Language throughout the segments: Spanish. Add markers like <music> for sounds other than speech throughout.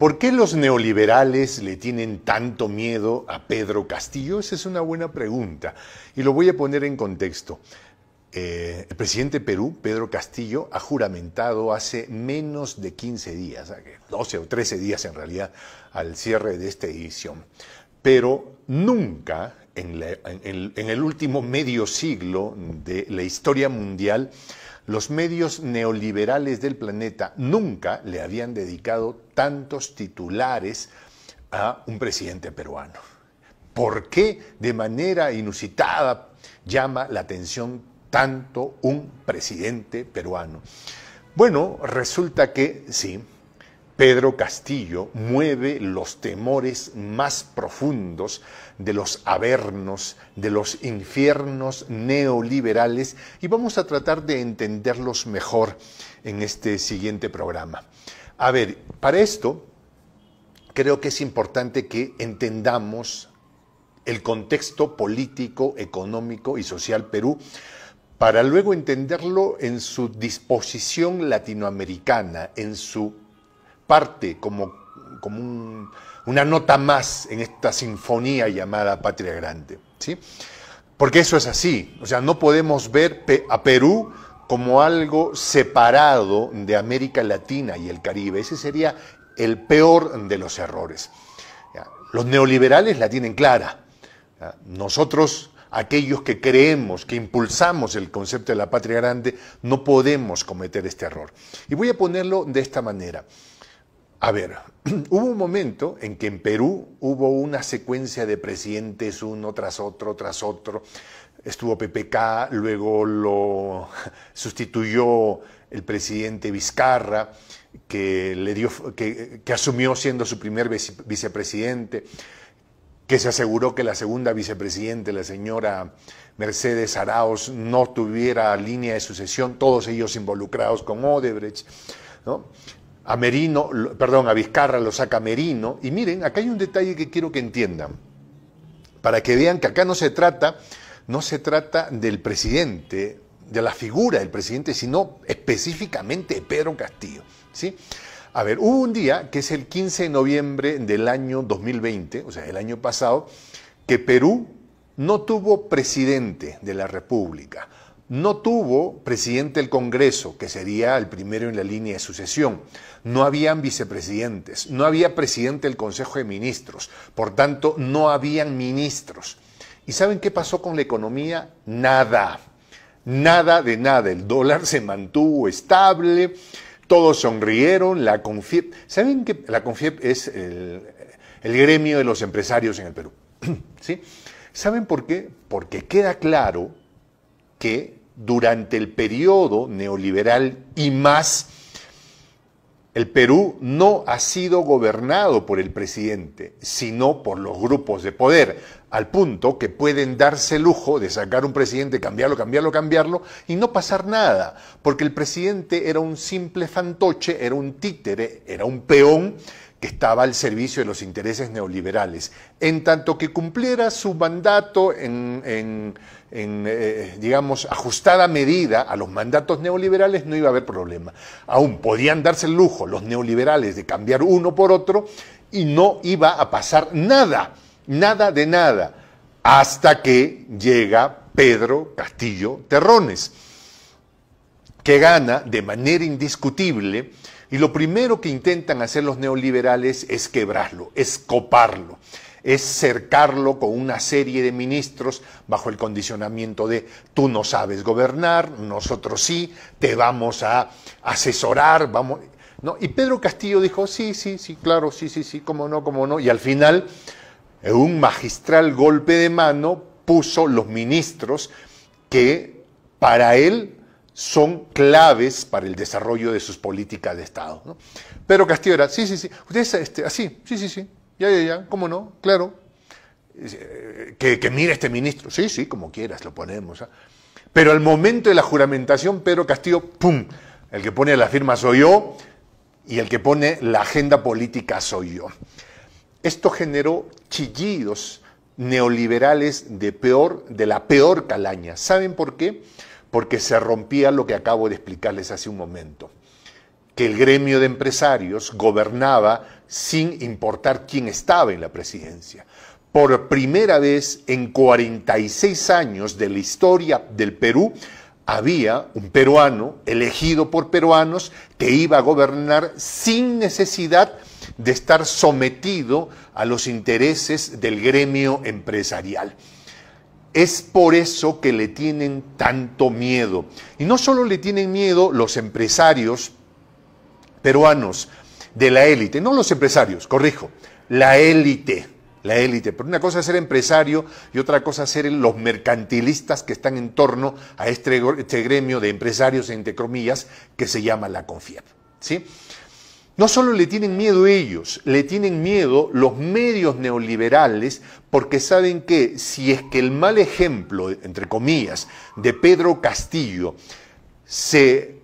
¿Por qué los neoliberales le tienen tanto miedo a Pedro Castillo? Esa es una buena pregunta y lo voy a poner en contexto. Eh, el presidente de Perú, Pedro Castillo, ha juramentado hace menos de 15 días, 12 o 13 días en realidad, al cierre de esta edición. Pero nunca en el último medio siglo de la historia mundial los medios neoliberales del planeta nunca le habían dedicado tantos titulares a un presidente peruano. ¿Por qué de manera inusitada llama la atención tanto un presidente peruano? Bueno, resulta que sí, Pedro Castillo mueve los temores más profundos de los avernos, de los infiernos neoliberales y vamos a tratar de entenderlos mejor en este siguiente programa. A ver, para esto creo que es importante que entendamos el contexto político, económico y social Perú para luego entenderlo en su disposición latinoamericana, en su parte como, una nota más en esta sinfonía llamada Patria Grande. ¿sí? Porque eso es así, o sea, no podemos ver a Perú como algo separado de América Latina y el Caribe. Ese sería el peor de los errores. Los neoliberales la tienen clara. Nosotros, aquellos que creemos, que impulsamos el concepto de la patria grande, no podemos cometer este error. Y voy a ponerlo de esta manera. A ver, <clears throat> hubo un momento en que en Perú hubo una secuencia de presidentes uno tras otro, tras otro. Estuvo PPK, luego lo <laughs> sustituyó el presidente Vizcarra, que, le dio, que, asumió siendo su primer vicepresidente, que se aseguró que la segunda vicepresidente, la señora Mercedes Araos, no tuviera línea de sucesión, todos ellos involucrados con Odebrecht. ¿no? a Merino, perdón, a Vizcarra lo saca Merino. Y miren, acá hay un detalle que quiero que entiendan, para que vean que acá no se trata, no se trata del presidente, de la figura del presidente, sino específicamente de Pedro Castillo. ¿sí? A ver, hubo un día, que es el 15 de noviembre del año 2020, o sea, el año pasado, que Perú no tuvo presidente de la República. No tuvo presidente del Congreso, que sería el primero en la línea de sucesión. No habían vicepresidentes, no había presidente del Consejo de Ministros, por tanto, no habían ministros. ¿Y saben qué pasó con la economía? Nada, nada de nada. El dólar se mantuvo estable, todos sonrieron, la CONFIEP... ¿Saben que la CONFIEP es el, el gremio de los empresarios en el Perú? <clears throat> ¿Sí? ¿Saben por qué? Porque queda claro que durante el periodo neoliberal y más, el Perú no ha sido gobernado por el presidente, sino por los grupos de poder, al punto que pueden darse lujo de sacar un presidente, cambiarlo, cambiarlo, cambiarlo y no pasar nada, porque el presidente era un simple fantoche, era un títere, era un peón que estaba al servicio de los intereses neoliberales, en tanto que cumpliera su mandato en, eh, digamos, ajustada medida a los mandatos neoliberales, no iba a haber problema. Aún podían darse el lujo los neoliberales de cambiar uno por otro y no iba a pasar nada, nada de nada, hasta que llega Pedro Castillo Terrones, que gana de manera indiscutible y lo primero que intentan hacer los neoliberales es quebrarlo, es coparlo, es cercarlo con una serie de ministros bajo el condicionamiento de tú no sabes gobernar, nosotros sí, te vamos a asesorar, vamos... ¿no? Y Pedro Castillo dijo, sí, sí, sí, claro, sí, sí, sí, cómo no, cómo no. Y al final, un magistral golpe de mano, puso los ministros que para él son claves para el desarrollo de sus políticas de Estado. ¿no? Pedro Castillo era, sí, sí, sí, ustedes este, así, ah, sí, sí, sí, ya, ya, ya, cómo no, claro. Eh, que, que mire este ministro, sí, sí, como quieras, lo ponemos. ¿ah? Pero al momento de la juramentación, Pedro Castillo, ¡pum! El que pone la firma soy yo y el que pone la agenda política soy yo. Esto generó chillidos neoliberales de, peor, de la peor calaña. ¿Saben por qué? porque se rompía lo que acabo de explicarles hace un momento, que el gremio de empresarios gobernaba sin importar quién estaba en la presidencia. Por primera vez en 46 años de la historia del Perú, había un peruano elegido por peruanos que iba a gobernar sin necesidad de estar sometido a los intereses del gremio empresarial. Es por eso que le tienen tanto miedo. Y no solo le tienen miedo los empresarios peruanos de la élite, no los empresarios, corrijo, la élite, la élite. Pero una cosa es ser empresario y otra cosa ser los mercantilistas que están en torno a este, este, gremio de empresarios, entre comillas, que se llama la confianza ¿sí? No solo le tienen miedo ellos, le tienen miedo los medios neoliberales porque saben que si es que el mal ejemplo, entre comillas, de Pedro Castillo se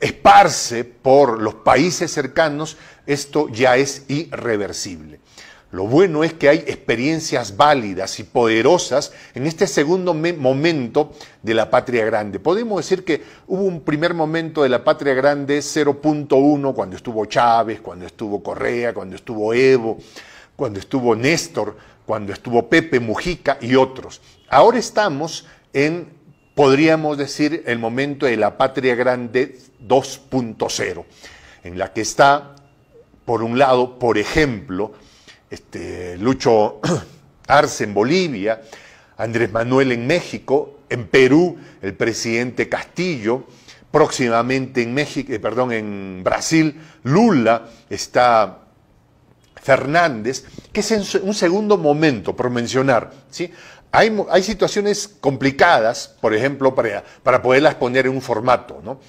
esparce por los países cercanos, esto ya es irreversible. Lo bueno es que hay experiencias válidas y poderosas en este segundo momento de la patria grande. Podemos decir que hubo un primer momento de la patria grande 0.1 cuando estuvo Chávez, cuando estuvo Correa, cuando estuvo Evo, cuando estuvo Néstor, cuando estuvo Pepe Mujica y otros. Ahora estamos en, podríamos decir, el momento de la patria grande 2.0, en la que está, por un lado, por ejemplo, este, Lucho <clears throat> Arce en Bolivia, Andrés Manuel en México, en Perú el presidente Castillo, próximamente en México, eh, perdón, en Brasil Lula, está Fernández, que es un segundo momento por mencionar, ¿sí? Hay, situaciones complicadas, por ejemplo, para, para poderlas poner en un formato, ¿no?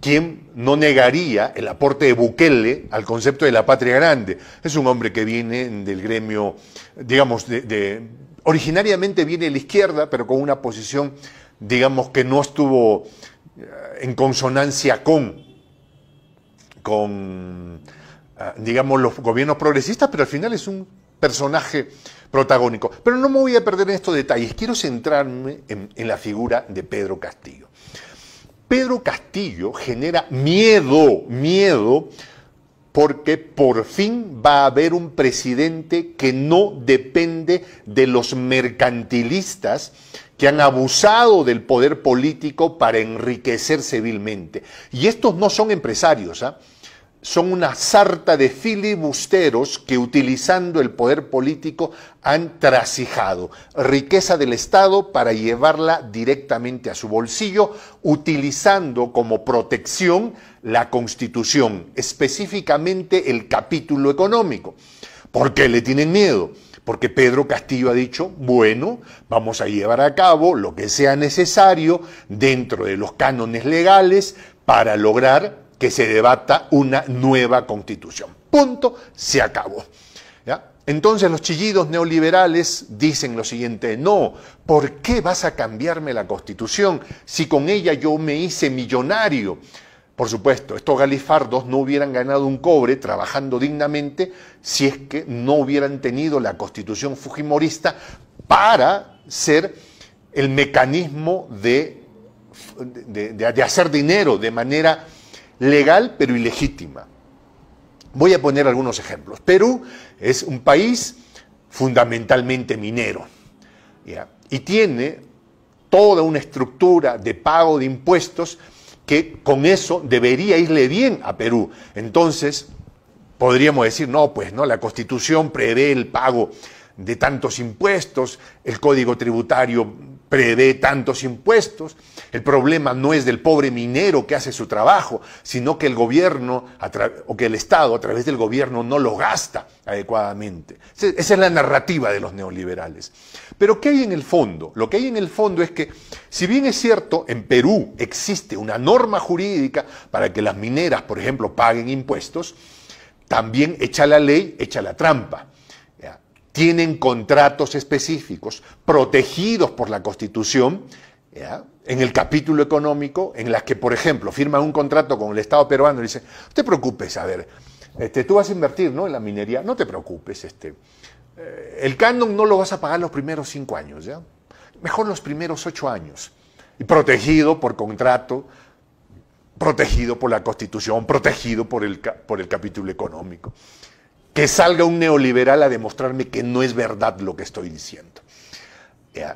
quien no negaría el aporte de Bukele al concepto de la patria grande? Es un hombre que viene del gremio, digamos, originariamente viene de la izquierda, pero con una posición, digamos, que no estuvo eh, en consonancia con, con eh, digamos, los gobiernos progresistas, pero al final es un personaje protagónico. Pero no me voy a perder en estos detalles, quiero centrarme en la figura de Pedro Castillo. Pedro Castillo genera miedo, miedo, porque por fin va a haber un presidente que no depende de los mercantilistas que han abusado del poder político para enriquecerse vilmente. Y estos no son empresarios, ¿ah? son una sarta de filibusteros que utilizando el poder político han trasijado riqueza del Estado para llevarla directamente a su bolsillo, utilizando como protección la Constitución, específicamente el capítulo económico. ¿Por qué le tienen miedo? Porque Pedro Castillo ha dicho, bueno, vamos a llevar a cabo lo que sea necesario dentro de los cánones legales para lograr que se debata una nueva constitución. Punto, se acabó. Entonces los chillidos neoliberales dicen lo siguiente, no, ¿por qué vas a cambiarme la constitución si con ella yo me hice millonario? Por supuesto, estos galifardos no hubieran ganado un cobre trabajando dignamente si es que no hubieran tenido la constitución fujimorista para ser el mecanismo de hacer dinero de manera legal pero ilegítima. Voy a poner algunos ejemplos. Perú es un país fundamentalmente minero y tiene toda una estructura de pago de impuestos que con eso debería irle bien a Perú. Entonces, podríamos decir, no, pues no, la Constitución prevé el pago de tantos impuestos, el Código Tributario prevé tantos impuestos. El problema no es del pobre minero que hace su trabajo, sino que el gobierno o que el Estado a través del gobierno no lo gasta adecuadamente. Esa es la narrativa de los neoliberales. Pero ¿qué hay en el fondo? Lo que hay en el fondo es que, si bien es cierto, en Perú existe una norma jurídica para que las mineras, por ejemplo, paguen impuestos, también echa la ley, echa la trampa tienen contratos específicos protegidos por la Constitución, en el capítulo económico, en las que, por ejemplo, firman un contrato con el Estado peruano y dicen, no te preocupes, a ver, este, tú vas a invertir ¿no? en la minería, no te preocupes, este, eh, el canon no lo vas a pagar los primeros cinco años, ¿ya? mejor los primeros ocho años, y protegido por contrato, protegido por la Constitución, protegido por el, por el capítulo económico que salga un neoliberal a demostrarme que no es verdad lo que estoy diciendo. Eh,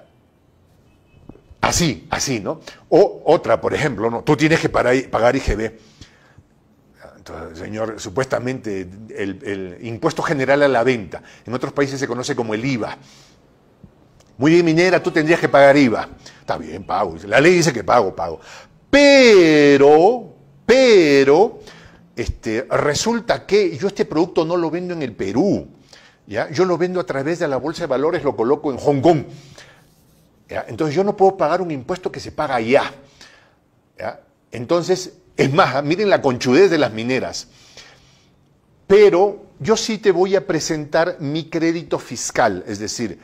así, así, ¿no? O otra, por ejemplo, ¿no? tú tienes que pagar IGB. Entonces, señor, supuestamente el, el, impuesto general a la venta, en otros países se conoce como el IVA. Muy bien, minera, tú tendrías que pagar IVA. Está bien, pago. La ley dice que pago, pago. Pero, pero, este, resulta que yo este producto no lo vendo en el Perú, ¿ya? yo lo vendo a través de la bolsa de valores, lo coloco en Hong Kong. Entonces yo no puedo pagar un impuesto que se paga allá. ¿ya? Entonces, es más, miren la conchudez de las mineras. Pero yo sí te voy a presentar mi crédito fiscal, es decir,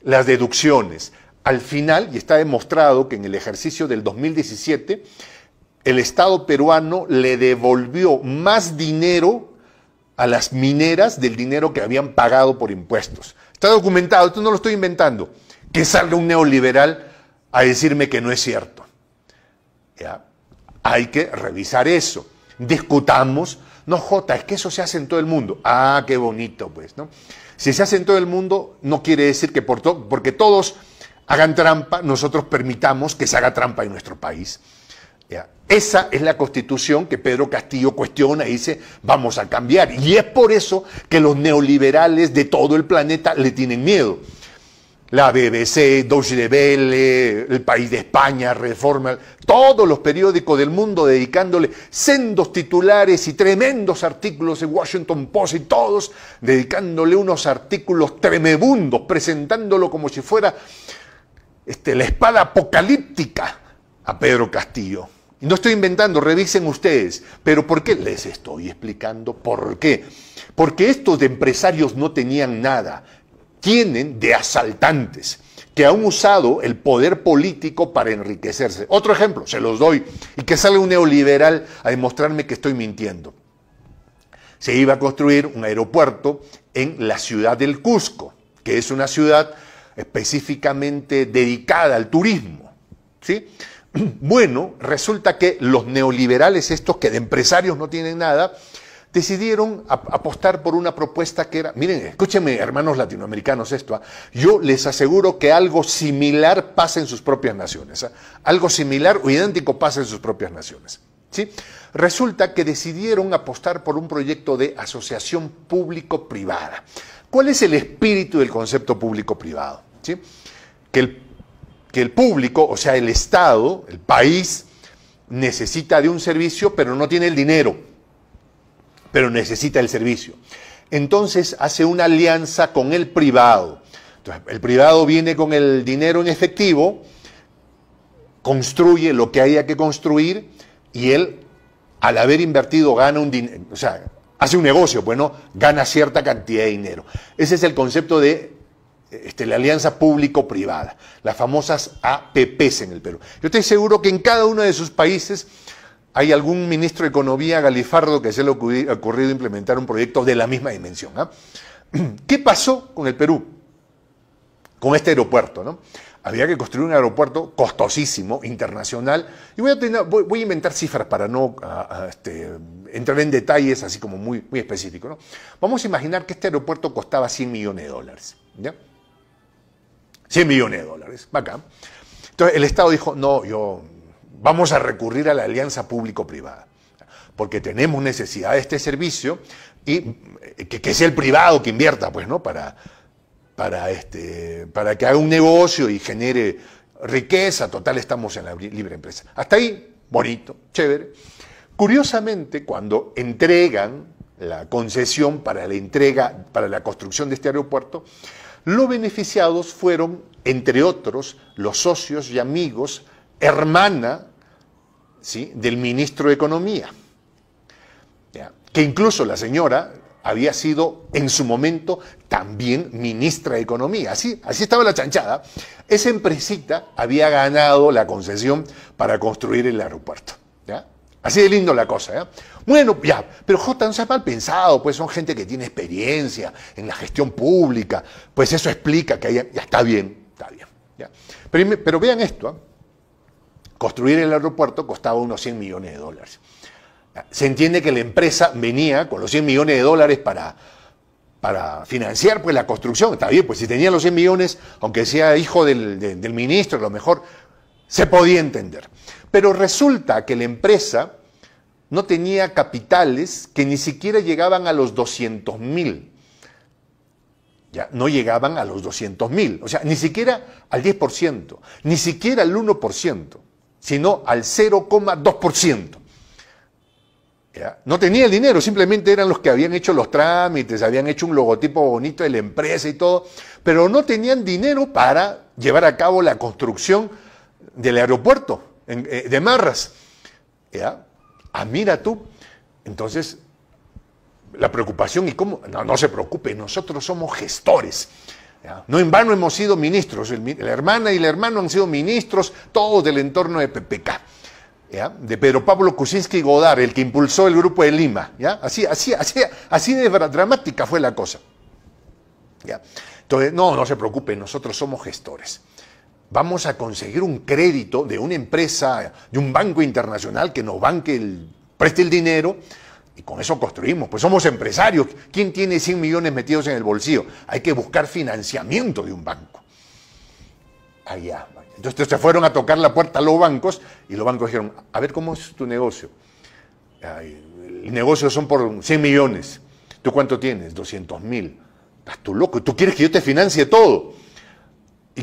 las deducciones. Al final, y está demostrado que en el ejercicio del 2017, el Estado peruano le devolvió más dinero a las mineras del dinero que habían pagado por impuestos. Está documentado, esto no lo estoy inventando. Que salga un neoliberal a decirme que no es cierto. ¿Ya? Hay que revisar eso. Discutamos. No, Jota, es que eso se hace en todo el mundo. Ah, qué bonito, pues, ¿no? Si se hace en todo el mundo, no quiere decir que por porque todos hagan trampa, nosotros permitamos que se haga trampa en nuestro país. Esa es la constitución que Pedro Castillo cuestiona y dice, vamos a cambiar. Y es por eso que los neoliberales de todo el planeta le tienen miedo. La BBC, Deutsche Welle, El País de España, Reforma, todos los periódicos del mundo dedicándole sendos titulares y tremendos artículos en Washington Post y todos dedicándole unos artículos tremebundos, presentándolo como si fuera este, la espada apocalíptica a Pedro Castillo no estoy inventando, revisen ustedes. Pero ¿por qué? Les estoy explicando por qué. Porque estos de empresarios no tenían nada. Tienen de asaltantes que han usado el poder político para enriquecerse. Otro ejemplo, se los doy, y que sale un neoliberal a demostrarme que estoy mintiendo. Se iba a construir un aeropuerto en la ciudad del Cusco, que es una ciudad específicamente dedicada al turismo. ¿sí? <clears throat> bueno, resulta que los neoliberales, estos que de empresarios no tienen nada, decidieron apostar por una propuesta que era, miren, escúchenme hermanos latinoamericanos esto, ¿ah? yo les aseguro que algo similar pasa en sus propias naciones, ¿ah? algo similar o idéntico pasa en sus propias naciones. ¿sí? Resulta que decidieron apostar por un proyecto de asociación público-privada. ¿Cuál es el espíritu del concepto público-privado? ¿sí? Que el que el público, o sea, el Estado, el país, necesita de un servicio, pero no tiene el dinero, pero necesita el servicio. Entonces hace una alianza con el privado. Entonces, el privado viene con el dinero en efectivo, construye lo que haya que construir y él, al haber invertido, gana un dinero, o sea, hace un negocio, bueno, pues, gana cierta cantidad de dinero. Ese es el concepto de este, la alianza público-privada, las famosas APPs en el Perú. Yo estoy seguro que en cada uno de sus países hay algún ministro de Economía galifardo que se le ha ocurrido implementar un proyecto de la misma dimensión. ¿ah? <clears throat> ¿Qué pasó con el Perú? Con este aeropuerto, ¿no? Había que construir un aeropuerto costosísimo, internacional, y voy a, inventar cifras para no ah, ah, este, entrar en detalles así como muy, muy específicos. ¿no? Vamos a imaginar que este aeropuerto costaba 100 millones de dólares. ¿ya? 100 millones de dólares, acá. Entonces el Estado dijo, no, yo, vamos a recurrir a la alianza público-privada, porque tenemos necesidad de este servicio y eh, que, sea el privado que invierta, pues, ¿no? Para, para, este, para que haga un negocio y genere riqueza, total, estamos en la libre empresa. Hasta ahí, bonito, chévere. Curiosamente, cuando entregan la concesión para la entrega, para la construcción de este aeropuerto, los beneficiados fueron, entre otros, los socios y amigos, hermana ¿sí? del ministro de Economía, que incluso la señora había sido en su momento también ministra de Economía. Así, así estaba la chanchada. Esa empresita había ganado la concesión para construir el aeropuerto. ¿ya? Así de lindo la cosa, ¿eh? Bueno, ya, pero J, no ha mal pensado, pues son gente que tiene experiencia en la gestión pública, pues eso explica que haya, ya está bien, está bien. Pero, vean esto, ¿eh? construir el aeropuerto costaba unos 100 millones de dólares. Se entiende que la empresa venía con los 100 millones de dólares para, para financiar pues, la construcción. Está bien, pues si tenía los 100 millones, aunque sea hijo del, del ministro, lo mejor se podía entender. Pero resulta que la empresa no tenía capitales que ni siquiera llegaban a los 200.000. mil. Ya, no llegaban a los 200 mil, o sea, ni siquiera al 10%, ni siquiera al 1%, sino al 0,2%. No tenía el dinero, simplemente eran los que habían hecho los trámites, habían hecho un logotipo bonito de la empresa y todo, pero no tenían dinero para llevar a cabo la construcción del aeropuerto eh, de Marras. ¿Ya? Ah, mira tú. Entonces, la preocupación y cómo... No, no se preocupe, nosotros somos gestores. No en vano hemos sido ministros. la hermana y el hermano han sido ministros, todos del entorno de PPK. de Pedro Pablo Kuczynski Godar, el que impulsó el grupo de Lima. ¿ya? Así, así, así, así de dramática fue la cosa. Entonces, no, no se preocupe, nosotros somos gestores vamos a conseguir un crédito de una empresa, de un banco internacional que nos banque el, preste el dinero y con eso construimos. Pues somos empresarios. ¿Quién tiene 100 millones metidos en el bolsillo? Hay que buscar financiamiento de un banco. Ah, Allá. Entonces se fueron a tocar la puerta a los bancos y los bancos dijeron, a ver cómo es tu negocio. El negocio son por 100 millones. ¿Tú cuánto tienes? 200 mil. Estás tú loco. ¿Tú quieres que yo te financie todo? Y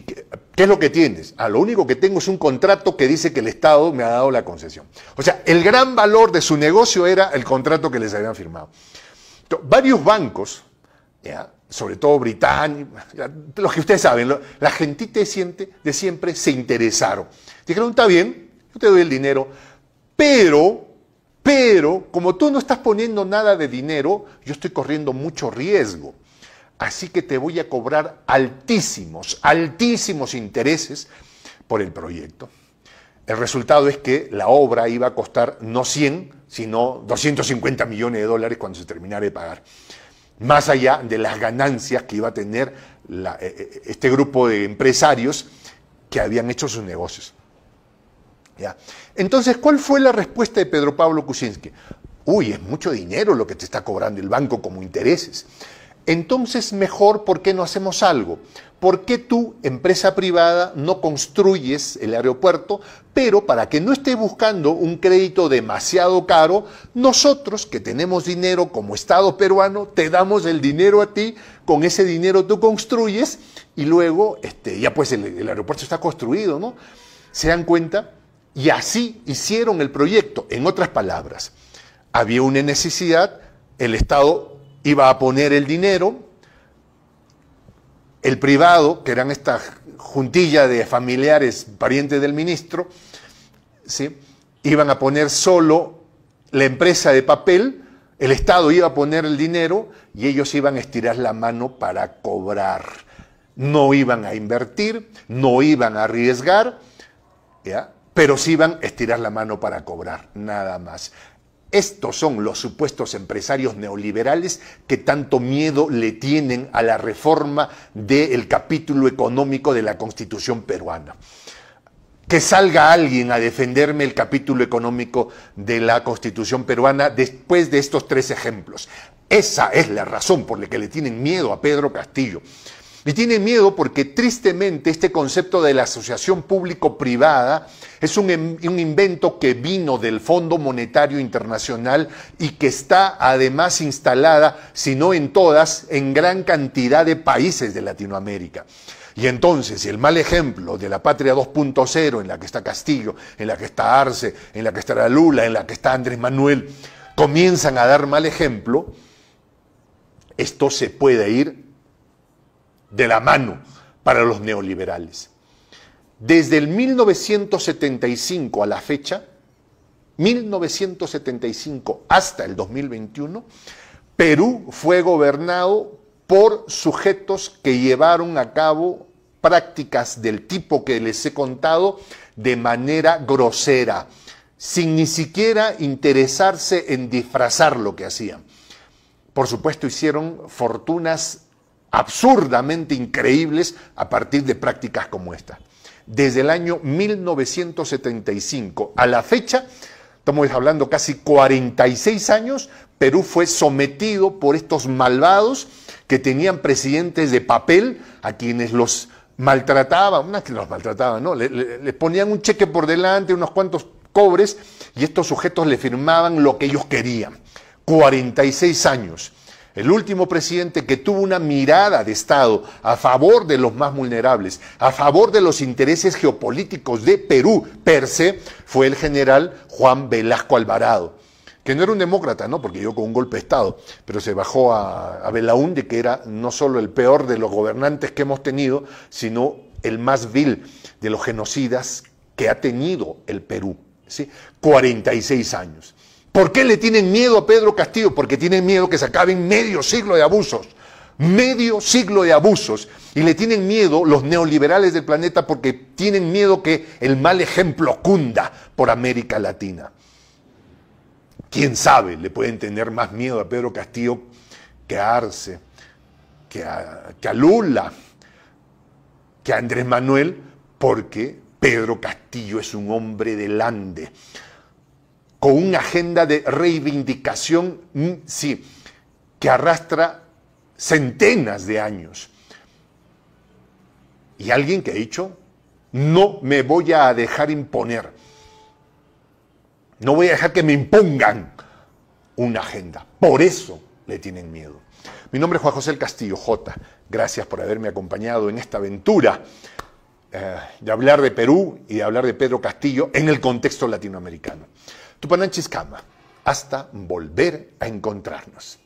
¿Qué es lo que tienes? A ah, lo único que tengo es un contrato que dice que el Estado me ha dado la concesión. O sea, el gran valor de su negocio era el contrato que les habían firmado. varios bancos, sobre todo británicos, los que ustedes saben, la gentita siente, de siempre se interesaron. Dijeron, está bien, yo te doy el dinero, pero, pero, como tú no estás poniendo nada de dinero, yo estoy corriendo mucho riesgo así que te voy a cobrar altísimos, altísimos intereses por el proyecto. El resultado es que la obra iba a costar no 100, sino 250 millones de dólares cuando se terminara de pagar. Más allá de las ganancias que iba a tener eh, eh, este grupo de empresarios que habían hecho sus negocios. Entonces, ¿cuál fue la respuesta de Pedro Pablo Kuczynski? Uy, es mucho dinero lo que te está cobrando el banco como intereses. Entonces, mejor, ¿por qué no hacemos algo? ¿Por qué tú, empresa privada, no construyes el aeropuerto, pero para que no esté buscando un crédito demasiado caro, nosotros que tenemos dinero como Estado peruano, te damos el dinero a ti, con ese dinero tú construyes y luego este, ya pues el aeropuerto está construido, ¿no? ¿Se dan cuenta? Y así hicieron el proyecto. En otras palabras, había una necesidad, el Estado iba a poner el dinero, el privado, que eran esta juntilla de familiares, parientes del ministro, ¿sí? iban a poner solo la empresa de papel, el Estado iba a poner el dinero y ellos iban a estirar la mano para cobrar. No iban a invertir, no iban a arriesgar, pero sí iban a estirar la mano para cobrar, nada más. Estos son los supuestos empresarios neoliberales que tanto miedo le tienen a la reforma del capítulo económico de la Constitución peruana. Que salga alguien a defenderme el capítulo económico de la Constitución peruana después de estos tres ejemplos. Esa es la razón por la que le tienen miedo a Pedro Castillo. Y tiene miedo porque tristemente este concepto de la asociación público-privada es em, un, invento que vino del Fondo Monetario Internacional y que está además instalada, si no en todas, en gran cantidad de países de Latinoamérica. Y entonces, si el mal ejemplo de la patria 2.0, en la que está Castillo, en la que está Arce, en la que está Lula, en la que está Andrés Manuel, comienzan a dar mal ejemplo, esto se puede ir de la mano para los neoliberales. Desde el 1975 a la fecha, 1975 hasta el 2021, Perú fue gobernado por sujetos que llevaron a cabo prácticas del tipo que les he contado de manera grosera, sin ni siquiera interesarse en disfrazar lo que hacían. Por supuesto hicieron fortunas absurdamente increíbles a partir de prácticas como esta. Desde el año 1975 a la fecha, estamos hablando casi 46 años, Perú fue sometido por estos malvados que tenían presidentes de papel a quienes los maltrataban, no que los maltrataban, no, les ponían un cheque por delante, unos cuantos cobres, y estos sujetos le firmaban lo que ellos querían. 46 años. El último presidente que tuvo una mirada de Estado a favor de los más vulnerables, a favor de los intereses geopolíticos de Perú per se, fue el general Juan Velasco Alvarado, que no era un demócrata, ¿no? Porque llegó con un golpe de Estado, pero se bajó a, a Belaúnde, que era no solo el peor de los gobernantes que hemos tenido, sino el más vil de los genocidas que ha tenido el Perú. ¿sí? 46 años. ¿Por qué le tienen miedo a Pedro Castillo? Porque tienen miedo que se acaben medio siglo de abusos. Medio siglo de abusos. Y le tienen miedo los neoliberales del planeta porque tienen miedo que el mal ejemplo cunda por América Latina. ¿Quién sabe? Le pueden tener más miedo a Pedro Castillo que a Arce, que a, que Lula, que a Andrés Manuel, porque Pedro Castillo es un hombre del Ande con una agenda de reivindicación, mm, sí, que arrastra centenas de años. Y alguien que ha dicho, no me voy a dejar imponer, no voy a dejar que me impongan una agenda. Por eso le tienen miedo. Mi nombre es Juan José Castillo J. Gracias por haberme acompañado en esta aventura eh, de hablar de Perú y de hablar de Pedro Castillo en el contexto latinoamericano. Tupananchis Kama. Hasta volver a encontrarnos.